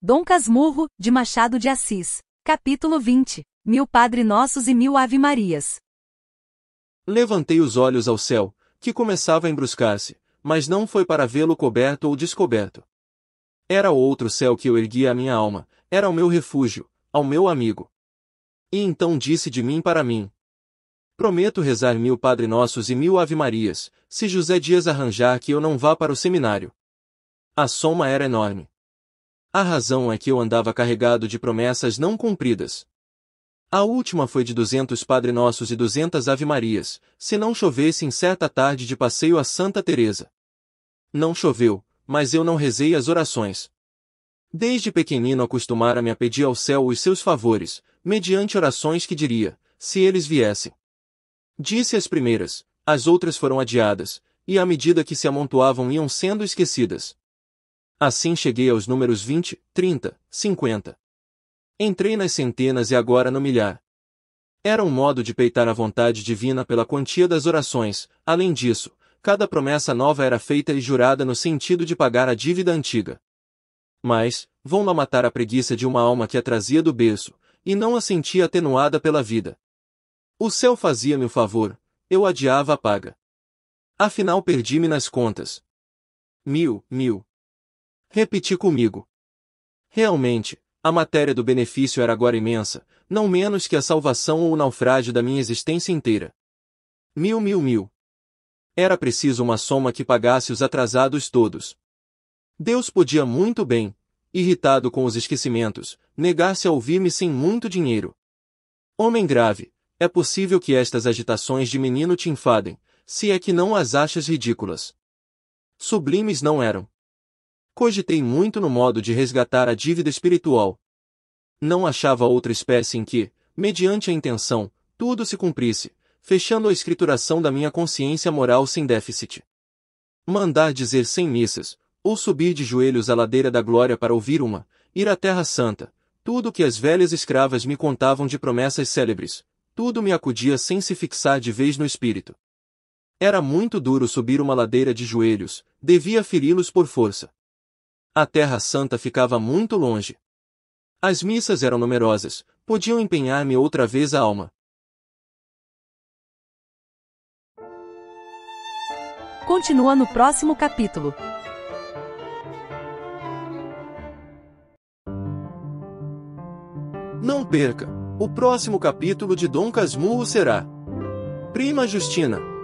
Dom Casmurro, de Machado de Assis. Capítulo 20. Mil Padre Nossos e Mil Ave Marias. Levantei os olhos ao céu, que começava a embruscar-se, mas não foi para vê-lo coberto ou descoberto. Era o outro céu que eu erguia a minha alma, era o meu refúgio, ao meu amigo. E então disse de mim para mim. Prometo rezar mil Padre Nossos e mil Ave Marias, se José Dias arranjar que eu não vá para o seminário. A soma era enorme. A razão é que eu andava carregado de promessas não cumpridas. A última foi de duzentos Padre Nossos e duzentas Ave Marias, se não chovesse em certa tarde de passeio a Santa Teresa. Não choveu, mas eu não rezei as orações. Desde pequenino acostumara-me a pedir ao céu os seus favores, mediante orações que diria, se eles viessem. Disse as primeiras, as outras foram adiadas, e à medida que se amontoavam iam sendo esquecidas. Assim cheguei aos números 20, 30, 50. Entrei nas centenas e agora no milhar. Era um modo de peitar a vontade divina pela quantia das orações, além disso, cada promessa nova era feita e jurada no sentido de pagar a dívida antiga. Mas, vão lá matar a preguiça de uma alma que a trazia do berço, e não a sentia atenuada pela vida. O céu fazia-me o favor, eu adiava a paga. Afinal perdi-me nas contas. Mil, mil, Repeti comigo. Realmente, a matéria do benefício era agora imensa, não menos que a salvação ou o naufrágio da minha existência inteira. Mil, mil, mil. Era preciso uma soma que pagasse os atrasados todos. Deus podia muito bem, irritado com os esquecimentos, negar-se a ouvir-me sem muito dinheiro. Homem grave, é possível que estas agitações de menino te enfadem, se é que não as achas ridículas. Sublimes não eram cogitei muito no modo de resgatar a dívida espiritual. Não achava outra espécie em que, mediante a intenção, tudo se cumprisse, fechando a escrituração da minha consciência moral sem déficit. Mandar dizer cem missas, ou subir de joelhos à ladeira da glória para ouvir uma, ir à Terra Santa, tudo que as velhas escravas me contavam de promessas célebres, tudo me acudia sem se fixar de vez no espírito. Era muito duro subir uma ladeira de joelhos, devia feri-los por força a Terra Santa ficava muito longe. As missas eram numerosas, podiam empenhar-me outra vez a alma. Continua no próximo capítulo. Não perca! O próximo capítulo de Dom Casmurro será Prima Justina.